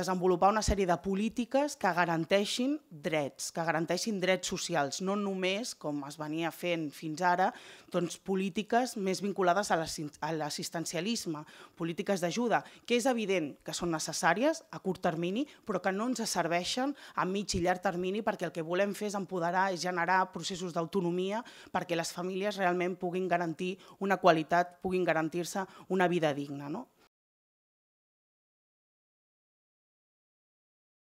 desenvolupar una sèrie de polítiques que garanteixin drets, que garanteixin drets socials, no només, com es venia fent fins ara, doncs, polítiques més vinculades a l'assistencialisme, polítiques d'ajuda, que és evident que són necessàries a curt termini, però que no ens serveixen a mig i llarg termini perquè el que volem fer és empoderar, i generar processos d'autonomia perquè les famílies realment puguin garantir una qualitat, puguin garantir-se una vida digna. No?